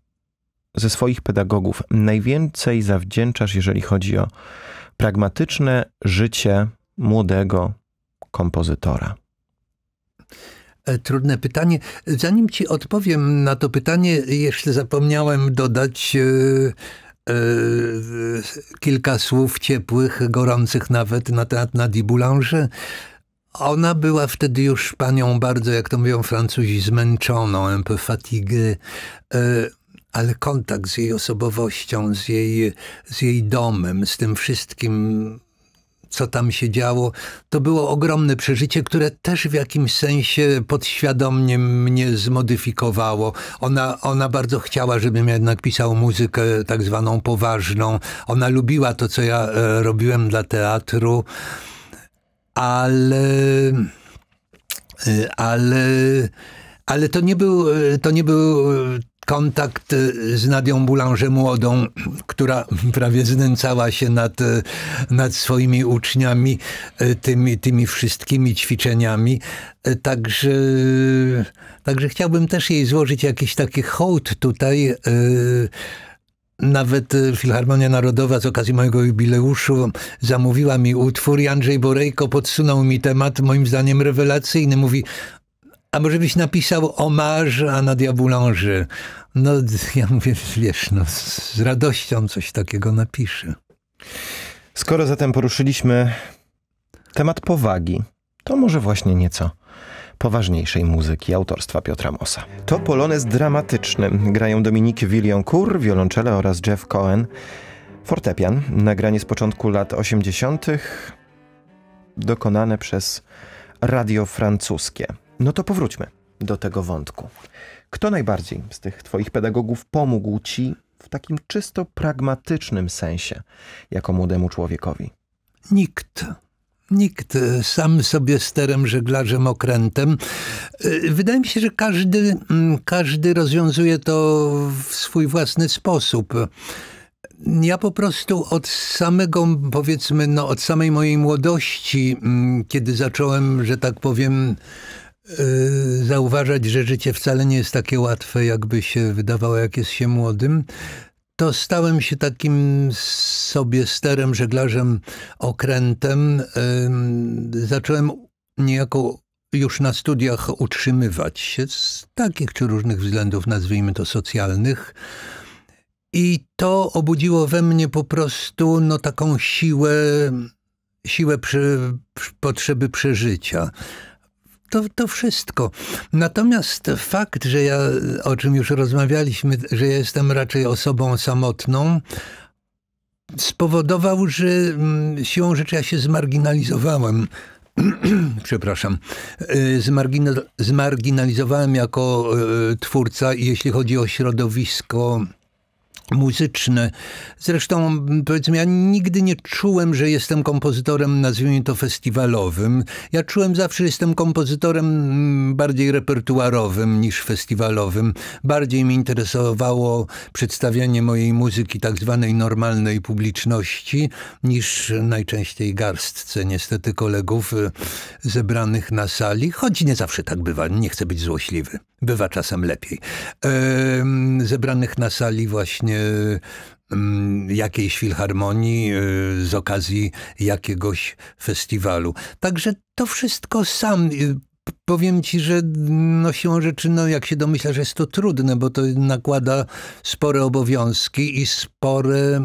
ze swoich pedagogów najwięcej zawdzięczasz, jeżeli chodzi o pragmatyczne życie młodego kompozytora? E, trudne pytanie. Zanim ci odpowiem na to pytanie, jeszcze zapomniałem dodać e, e, kilka słów ciepłych, gorących nawet na temat Nadi Boulanger. Ona była wtedy już panią bardzo, jak to mówią Francuzi, zmęczoną, un peu fatiguée ale kontakt z jej osobowością, z jej, z jej domem, z tym wszystkim, co tam się działo, to było ogromne przeżycie, które też w jakimś sensie podświadomie mnie zmodyfikowało. Ona, ona bardzo chciała, żebym jednak pisał muzykę tak zwaną poważną. Ona lubiła to, co ja e, robiłem dla teatru, ale. E, ale ale to nie, był, e, to nie był kontakt y, z Nadią Boulanger młodą, która prawie znęcała się nad, y, nad swoimi uczniami y, tymi, tymi wszystkimi ćwiczeniami. Także, także chciałbym też jej złożyć jakiś taki hołd tutaj. Nawet Filharmonia Narodowa z okazji mojego jubileuszu zamówiła mi utwór i Andrzej Borejko podsunął mi temat, moim zdaniem rewelacyjny. Mówi, a może byś napisał omarz a Nadia Boulanger? No, [laughs] ja mówię, wiesz, no, z radością coś takiego napiszę. Skoro zatem poruszyliśmy temat powagi, to może właśnie nieco poważniejszej muzyki autorstwa Piotra Mosa. To polonez dramatyczny. Grają Dominik Villancourt, wiolonczele oraz Jeff Cohen. Fortepian, nagranie z początku lat 80., dokonane przez radio francuskie. No to powróćmy do tego wątku. Kto najbardziej z tych Twoich pedagogów pomógł Ci w takim czysto pragmatycznym sensie, jako młodemu człowiekowi? Nikt. Nikt. Sam sobie sterem, żeglarzem, okrętem. Y, wydaje mi się, że każdy, mm, każdy rozwiązuje to w swój własny sposób. Ja po prostu od samego, powiedzmy, no, od samej mojej młodości, mm, kiedy zacząłem, że tak powiem, Y, zauważać, że życie wcale nie jest takie łatwe, jakby się wydawało, jak jest się młodym, to stałem się takim sobie sterem, żeglarzem, okrętem. Y, zacząłem niejako już na studiach utrzymywać się z takich czy różnych względów, nazwijmy to socjalnych. I to obudziło we mnie po prostu no, taką siłę, siłę przy, potrzeby przeżycia to, to wszystko. Natomiast fakt, że ja, o czym już rozmawialiśmy, że ja jestem raczej osobą samotną, spowodował, że mm, siłą rzeczy ja się zmarginalizowałem. [clears throat] Przepraszam. Y, zmarginalizowałem jako y, twórca i jeśli chodzi o środowisko muzyczne. Zresztą, powiedzmy, ja nigdy nie czułem, że jestem kompozytorem, nazwijmy to festiwalowym. Ja czułem zawsze, że jestem kompozytorem bardziej repertuarowym niż festiwalowym. Bardziej mi interesowało przedstawianie mojej muzyki tak zwanej normalnej publiczności niż najczęściej garstce, niestety, kolegów e, zebranych na sali, choć nie zawsze tak bywa, nie chcę być złośliwy. Bywa czasem lepiej. zebranych na sali właśnie jakiejś filharmonii e, z okazji jakiegoś festiwalu. Także to wszystko sam. E, powiem ci, że no siłą rzeczy, no jak się domyślasz, jest to trudne, bo to nakłada spore obowiązki i spore,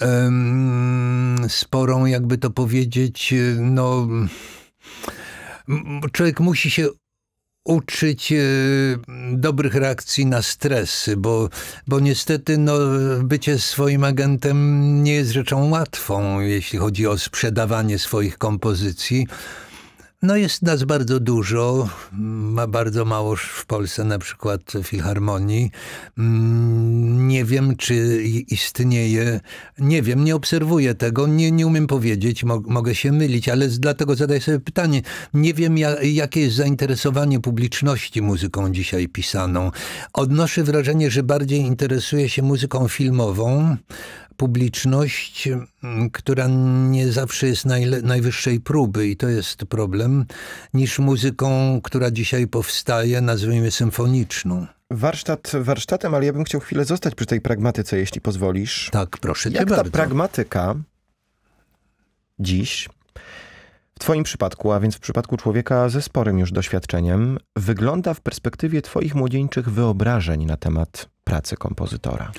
um, sporą, jakby to powiedzieć, no człowiek musi się uczyć e, dobrych reakcji na stresy, bo, bo niestety no, bycie swoim agentem nie jest rzeczą łatwą, jeśli chodzi o sprzedawanie swoich kompozycji. No jest nas bardzo dużo, ma bardzo mało w Polsce na przykład filharmonii. Mm, nie wiem, czy istnieje, nie wiem, nie obserwuję tego, nie, nie umiem powiedzieć, mogę się mylić, ale dlatego zadaję sobie pytanie. Nie wiem, jakie jest zainteresowanie publiczności muzyką dzisiaj pisaną. Odnoszę wrażenie, że bardziej interesuje się muzyką filmową, publiczność, mm, która nie zawsze jest najwyższej próby i to jest problem, niż muzyką, która dzisiaj powstaje, nazwijmy symfoniczną. Warsztat warsztatem, ale ja bym chciał chwilę zostać przy tej pragmatyce, jeśli pozwolisz. Tak, proszę cię Jak bardzo. ta pragmatyka dziś, w twoim przypadku, a więc w przypadku człowieka ze sporym już doświadczeniem, wygląda w perspektywie twoich młodzieńczych wyobrażeń na temat pracy kompozytora?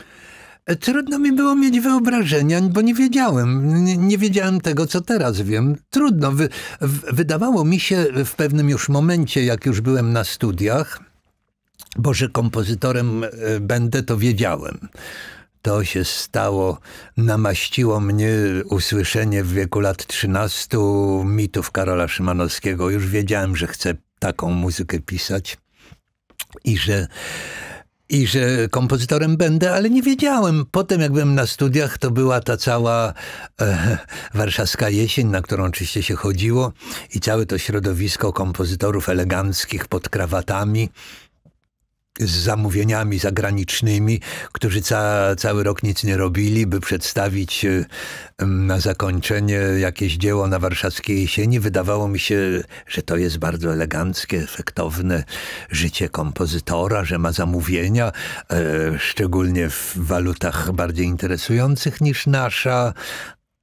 Trudno mi było mieć wyobrażenia, bo nie wiedziałem. Nie, nie wiedziałem tego, co teraz wiem. Trudno. Wy, w, wydawało mi się w pewnym już momencie, jak już byłem na studiach, bo że kompozytorem e, będę, to wiedziałem. To się stało, namaściło mnie usłyszenie w wieku lat 13 mitów Karola Szymanowskiego. Już wiedziałem, że chcę taką muzykę pisać i że i że kompozytorem będę, ale nie wiedziałem. Potem jak byłem na studiach, to była ta cała e, warszawska jesień, na którą oczywiście się chodziło i całe to środowisko kompozytorów eleganckich pod krawatami z zamówieniami zagranicznymi, którzy ca, cały rok nic nie robili, by przedstawić y, na zakończenie jakieś dzieło na warszawskiej jesieni. Wydawało mi się, że to jest bardzo eleganckie, efektowne życie kompozytora, że ma zamówienia, e, szczególnie w walutach bardziej interesujących niż nasza.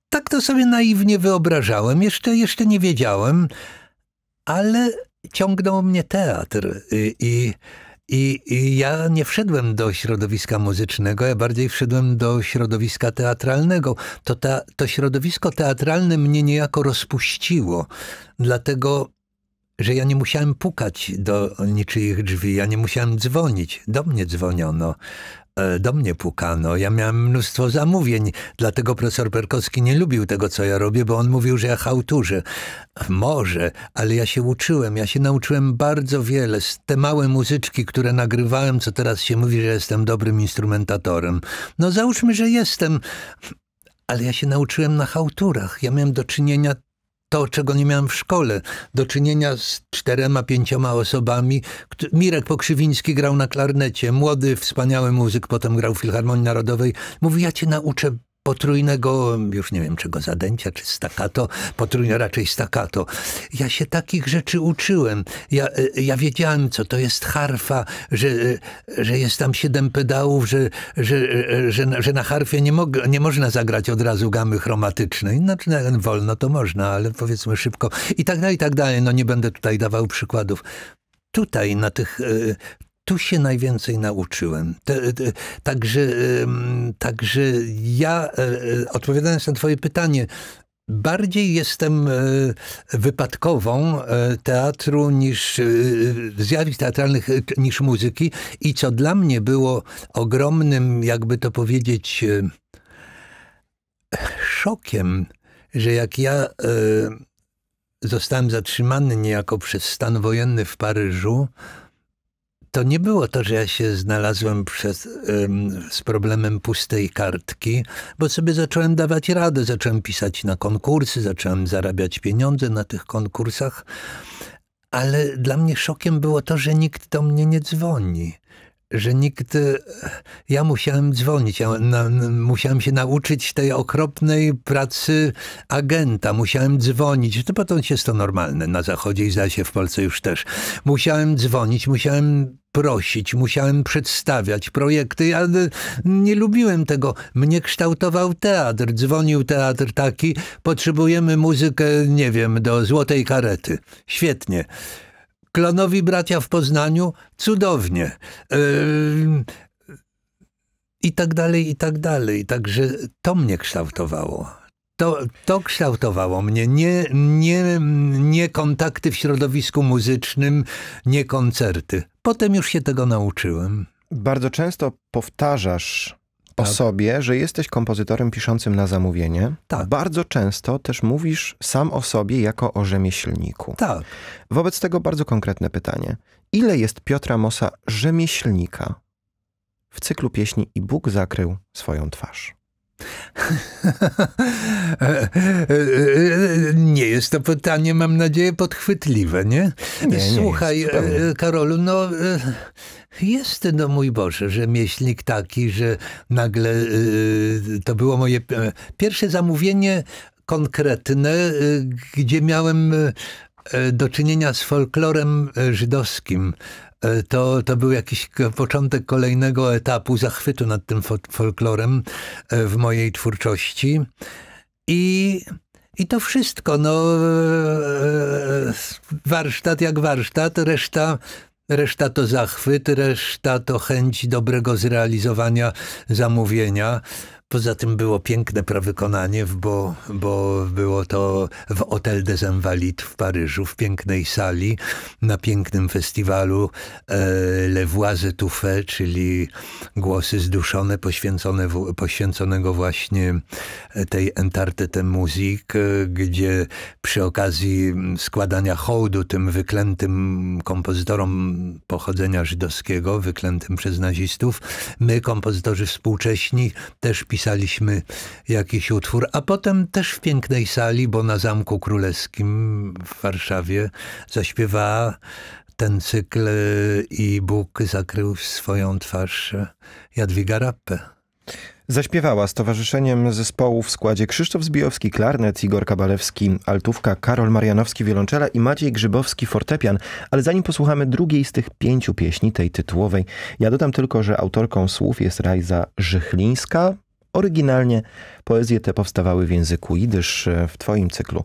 Tak to sobie naiwnie wyobrażałem, jeszcze, jeszcze nie wiedziałem, ale ciągnął mnie teatr y, i, i i, I, ja nie wszedłem do środowiska muzycznego, ja bardziej wszedłem do środowiska teatralnego. To, ta, to środowisko teatralne mnie niejako rozpuściło, dlatego że ja nie musiałem pukać do niczyich drzwi, ja nie musiałem dzwonić. Do mnie dzwoniono. E, do mnie pukano. Ja miałem mnóstwo zamówień, dlatego profesor Perkowski nie lubił tego, co ja robię, bo on mówił, że ja chałturzę. Może, ale ja się uczyłem, ja się nauczyłem bardzo wiele. Te małe muzyczki, które nagrywałem, co teraz się mówi, że jestem dobrym instrumentatorem. No załóżmy, że jestem, ale ja się nauczyłem na chałturach. Ja miałem do czynienia to, czego nie miałem w szkole. Do czynienia z czterema, pięcioma osobami. Mirek Pokrzywiński grał na klarnecie. Młody, wspaniały muzyk, potem grał w Filharmonii Narodowej. Mówi, ja cię nauczę potrójnego, już nie wiem czego, zadęcia czy staccato, potrójne raczej staccato. Ja się takich rzeczy uczyłem. Ja, e, ja wiedziałem, co to jest harfa, że, e, że jest tam siedem pedałów, że, że, e, że, że na harfie nie, mog, nie można zagrać od razu gamy chromatycznej. Znaczy no, wolno to można, ale powiedzmy szybko. I tak dalej, i tak dalej. No nie będę tutaj dawał przykładów tutaj na tych tu się najwięcej nauczyłem. także, także ja, e, e, odpowiadając na twoje pytanie, Bardziej jestem e, wypadkową teatru niż zjawisk teatralnych niż muzyki i co dla mnie było ogromnym, jakby to powiedzieć, szokiem, że jak ja zostałem zatrzymany niejako przez stan wojenny w Paryżu, to nie było to, że ja się znalazłem przed, ym, z problemem pustej kartki, bo sobie zacząłem dawać radę, zacząłem pisać na konkursy, zacząłem zarabiać pieniądze na tych konkursach, ale dla mnie szokiem było to, że nikt do mnie nie dzwoni. Że nikt. E, ja musiałem dzwonić, ja na, musiałem się nauczyć tej okropnej pracy agenta, musiałem dzwonić. To potem jest to normalne na zachodzie i zdaje się w Polsce już też. Musiałem dzwonić, musiałem prosić, musiałem przedstawiać projekty, ale nie lubiłem tego. Mnie kształtował teatr, dzwonił teatr taki, potrzebujemy muzykę, nie wiem, do Złotej Karety. Świetnie. Klonowi bracia w Poznaniu? Cudownie. Yy i tak dalej, i tak dalej. Także to mnie kształtowało. To, to kształtowało mnie, nie, nie, nie kontakty w środowisku muzycznym, nie koncerty. Potem już się tego nauczyłem. Bardzo często powtarzasz tak. o sobie, że jesteś kompozytorem piszącym na zamówienie. Tak. Bardzo często też mówisz sam o sobie jako o rzemieślniku. Tak. Wobec tego bardzo konkretne pytanie. Ile jest Piotra Mosa rzemieślnika w cyklu pieśni i Bóg zakrył swoją twarz? [laughs] nie jest to pytanie, mam nadzieję, podchwytliwe, nie? nie Słuchaj, jest, Karolu, no e, jest, no mój Boże, rzemieślnik taki, że nagle e, to było moje e, pierwsze zamówienie konkretne, gdzie miałem do czynienia z folklorem żydowskim E, to, to był jakiś początek kolejnego etapu zachwytu nad tym folklorem e, w mojej twórczości. I i to wszystko, no e, warsztat jak warsztat, reszta, reszta to zachwyt, reszta to chęć dobrego zrealizowania zamówienia. Poza tym było piękne prawykonanie, bo, bo było to w Hotel des Invalides w Paryżu, w pięknej sali, na pięknym festiwalu e, Le Voix et Touffet, czyli głosy zduszone poświęcone, poświęconego właśnie e, tej Entartę te gdzie przy okazji składania hołdu tym wyklętym kompozytorom pochodzenia żydowskiego, wyklętym przez nazistów, my, kompozytorzy współcześni, też napisaliśmy jakiś utwór, a potem też w pięknej sali, bo na Zamku Królewskim w Warszawie zaśpiewała ten cykl e, i Bóg zakrył swoją twarz Jadwiga Rappę. Zaśpiewała z towarzyszeniem zespołu w składzie Krzysztof Zbijowski, klarnet, Igor Kabalewski, altówka, Karol Marianowski, wiolonczela i Maciej Grzybowski, fortepian. Ale zanim posłuchamy drugiej z tych pięciu pieśni, tej tytułowej, ja dodam tylko, że autorką słów jest Rajza Żychlińska, Oryginalnie poezje te powstawały w języku jidysz e, w Twoim cyklu.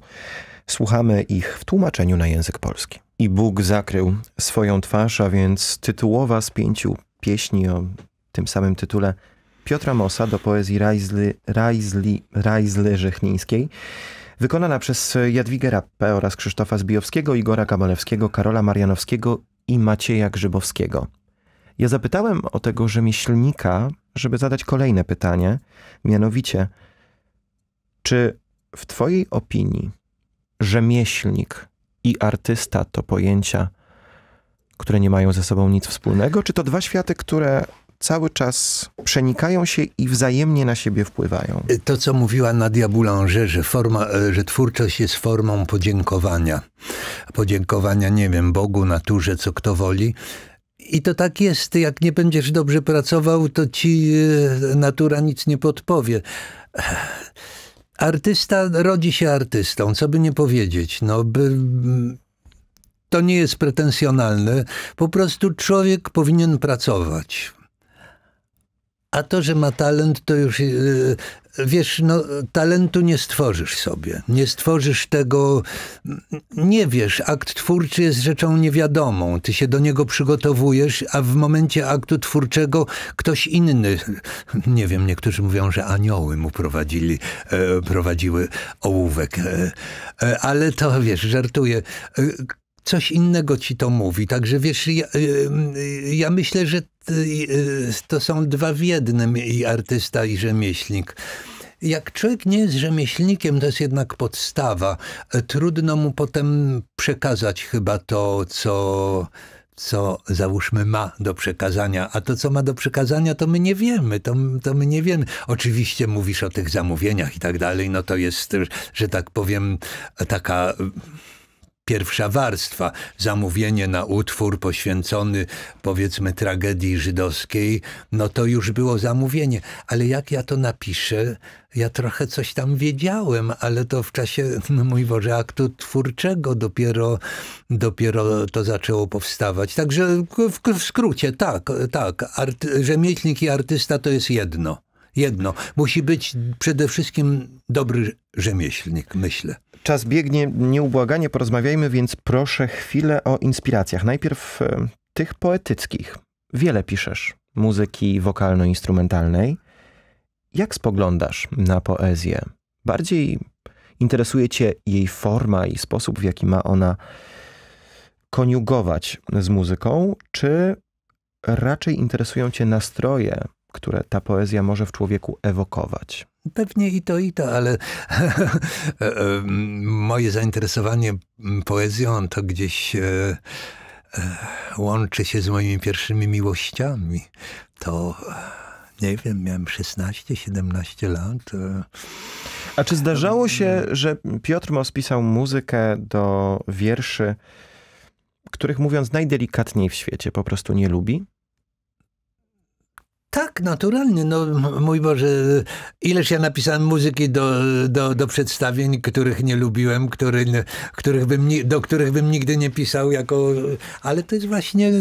Słuchamy ich w tłumaczeniu na język polski. I Bóg zakrył swoją twarz, a więc tytułowa z pięciu pieśni o tym samym tytule Piotra Mosa do poezji Rajzly, Rajzli, Rajzly Rzechnińskiej, wykonana przez Jadwigę Rappę oraz Krzysztofa Zbijowskiego, Igora Kamalewskiego, Karola Marianowskiego i Macieja Grzybowskiego. Ja zapytałem o tego rzemieślnika żeby zadać kolejne pytanie, mianowicie, czy w Twojej opinii rzemieślnik i artysta to pojęcia, które nie mają ze sobą nic wspólnego, czy to dwa światy, które cały czas przenikają się i wzajemnie na siebie wpływają. To, co mówiła Nadia Boulanger, że, forma, że twórczość jest formą podziękowania. Podziękowania, nie wiem, Bogu, naturze, co kto woli, i to tak jest, jak nie będziesz dobrze pracował, to ci e, natura nic nie podpowie. [sighs] Artysta rodzi się artystą, co by nie powiedzieć. No, by, mm, to nie jest pretensjonalne. Po prostu człowiek powinien pracować. A to, że ma talent, to już yy, wiesz, no, talentu nie stworzysz sobie. Nie stworzysz tego, mm, nie wiesz. Akt twórczy jest rzeczą niewiadomą. Ty się do niego przygotowujesz, a w momencie aktu twórczego ktoś inny, [laughs] nie wiem, niektórzy mówią, że anioły mu prowadzili, e, prowadziły ołówek. E, e, ale to, wiesz, żartuję coś innego ci to mówi. Także wiesz, ja, y, y, ja myślę, że y, to są dwa w jednym i artysta, i rzemieślnik jak człowiek nie jest rzemieślnikiem, to jest jednak podstawa. Trudno mu potem przekazać chyba to, co, co załóżmy ma do przekazania. A to, co ma do przekazania, to my nie wiemy. To, to my nie wiemy. Oczywiście mówisz o tych zamówieniach i tak dalej. No to jest, że tak powiem, taka pierwsza warstwa, zamówienie na utwór poświęcony powiedzmy tragedii żydowskiej, no to już było zamówienie. Ale jak ja to napiszę, ja trochę coś tam wiedziałem, ale to w czasie, no [laughs] mój Boże, aktu twórczego dopiero, dopiero to zaczęło powstawać. Także w, w skrócie, tak, tak, art, rzemieślnik i artysta to jest jedno jedno. Musi być przede wszystkim dobry rzemieślnik, myślę. Czas biegnie nieubłaganie, porozmawiajmy więc proszę chwilę o inspiracjach. Najpierw e, tych poetyckich. Wiele piszesz muzyki wokalno-instrumentalnej. Jak spoglądasz na poezję? Bardziej interesuje Cię jej forma i sposób, w jaki ma ona koniugować z muzyką, czy raczej interesują Cię nastroje które ta poezja może w człowieku ewokować? Pewnie i to, i to, ale [laughs] e, e, moje zainteresowanie poezją to gdzieś e, łączy się z moimi pierwszymi miłościami. To nie wiem, miałem 16-17 lat. A czy zdarzało się, że Piotr Mos pisał muzykę do wierszy, których mówiąc najdelikatniej w świecie po prostu nie lubi? Tak, naturalnie. No, mój Boże, ileż ja napisałem muzyki do, do, do przedstawień, których nie lubiłem, który, których bym, do których bym nigdy nie pisał jako... Ale to jest właśnie y,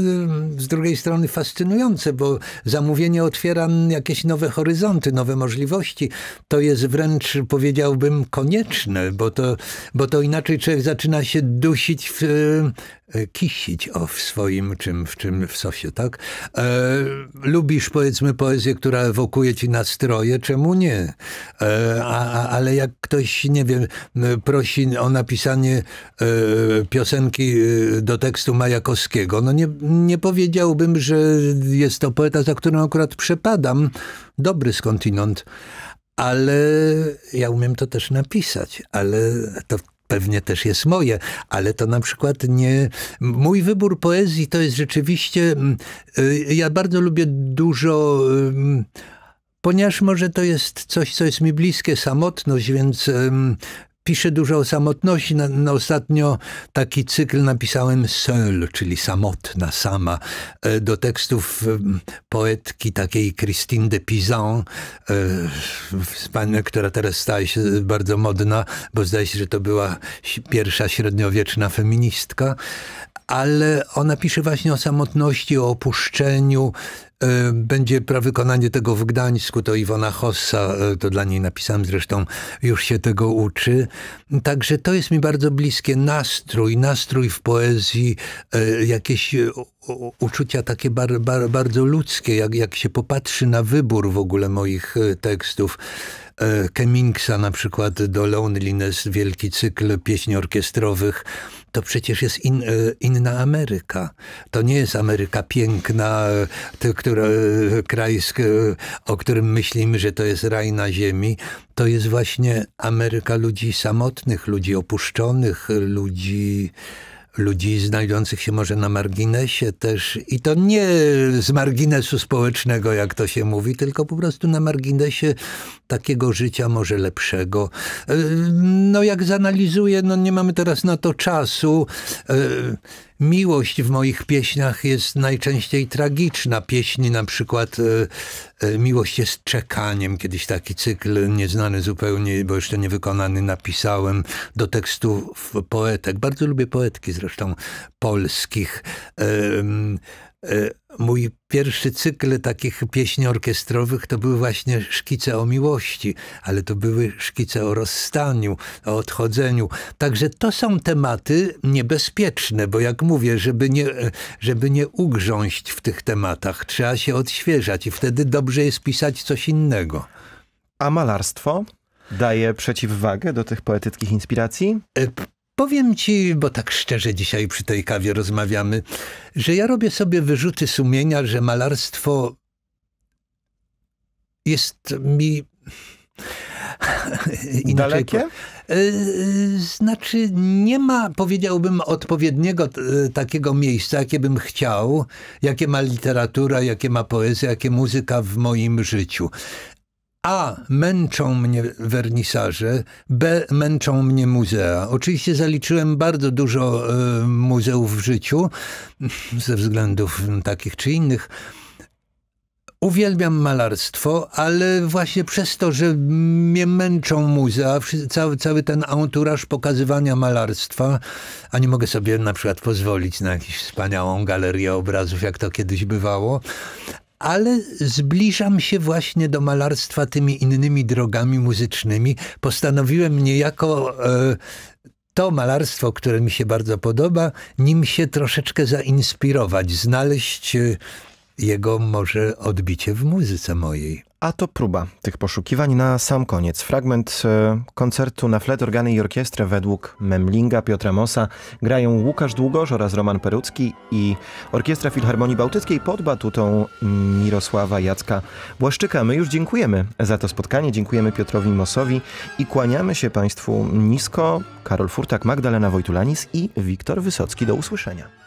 z drugiej strony fascynujące, bo zamówienie otwiera jakieś nowe horyzonty, nowe możliwości. To jest wręcz, powiedziałbym, konieczne, bo to, bo to inaczej człowiek zaczyna się dusić w, E, kisić o w swoim czym, w czym w sosie, tak? E, lubisz powiedzmy poezję, która ewokuje ci nastroje, czemu nie? E, a, ale jak ktoś, nie wiem, prosi o napisanie e, piosenki e, do tekstu Majakowskiego, no nie, nie powiedziałbym, że jest to poeta, za którym akurat przepadam. Dobry skądinąd ale ja umiem to też napisać, ale to pewnie też jest moje, ale to na przykład nie... Mój wybór poezji to jest rzeczywiście... Mm, y, ja bardzo lubię dużo ponieważ może to jest coś, co jest mi bliskie, samotność, więc piszę dużo o samotności. Na, na ostatnio taki cykl napisałem Seul, czyli samotna, sama, e, do tekstów e, poetki takiej Christine de Pizan, e, która teraz staje się bardzo modna, bo zdaje się, że to była pierwsza średniowieczna feministka ale ona pisze właśnie o samotności, o opuszczeniu, E, będzie prawykonanie tego w Gdańsku, to Iwona Hossa, e, to dla niej napisałem zresztą, już się tego uczy. Także to jest mi bardzo bliskie. Nastrój, nastrój w poezji, e, jakieś uczucia takie bar, bar, bardzo ludzkie, jak, jak się popatrzy na wybór w ogóle moich tekstów. Kemingsa na przykład do Loneliness, wielki cykl pieśni orkiestrowych, to przecież jest in, e, inna Ameryka. To nie jest Ameryka piękna, to, która, e, kraj, o którym myślimy, że to jest raj na ziemi. To jest właśnie Ameryka ludzi samotnych, ludzi opuszczonych, ludzi ludzi znajdujących się może na marginesie też. I to nie z marginesu społecznego, jak to się mówi, tylko po prostu na marginesie takiego życia, może lepszego. E, no jak zanalizuję, no nie mamy teraz na to czasu. E, miłość w moich pieśniach jest najczęściej tragiczna. Pieśni na przykład e, Miłość jest czekaniem. Kiedyś taki cykl nieznany zupełnie, bo jeszcze niewykonany napisałem do tekstów poetek. Bardzo lubię poetki zresztą polskich. E, mój pierwszy cykl takich pieśni orkiestrowych to były właśnie szkice o miłości, ale to były szkice o rozstaniu, o odchodzeniu. Także to są tematy niebezpieczne, bo jak mówię, żeby nie, e, żeby nie ugrząść w tych tematach, trzeba się odświeżać i wtedy dobrze jest pisać coś innego. A malarstwo? daje przeciwwagę do tych poetyckich inspiracji? E, Powiem ci, bo tak szczerze dzisiaj przy tej kawie rozmawiamy, że ja robię sobie wyrzuty sumienia, że malarstwo jest mi. [laughs] Dalekie? E, e, znaczy, nie ma, powiedziałbym, odpowiedniego e, takiego miejsca, jakie bym chciał, jakie ma literatura, jakie ma poezja, jakie muzyka w moim życiu. A. Męczą mnie wernisaże, B. Męczą mnie muzea. Oczywiście zaliczyłem bardzo dużo y, muzeów w życiu, [laughs] ze względów takich czy innych. Uwielbiam malarstwo, ale właśnie przez to, że mnie męczą muzea, cały, cały ten entourage pokazywania malarstwa, a nie mogę sobie na przykład pozwolić na jakąś wspaniałą galerię obrazów, jak to kiedyś bywało, ale zbliżam się właśnie do malarstwa tymi innymi drogami muzycznymi. Postanowiłem niejako e, to malarstwo, które mi się bardzo podoba, nim się troszeczkę zainspirować, znaleźć e, jego może odbicie w muzyce mojej. A to próba tych poszukiwań na sam koniec. Fragment e, koncertu na flet, organy i orkiestrę według Memlinga Piotra Mosa grają Łukasz Długosz oraz Roman Perucki i Orkiestra Filharmonii Bałtyckiej pod batutą Mirosława Jacka Błaszczyka. My już dziękujemy za to spotkanie, dziękujemy Piotrowi Mosowi i kłaniamy się Państwu nisko. Karol Furtak, Magdalena Wojtulanis i Wiktor Wysocki. Do usłyszenia.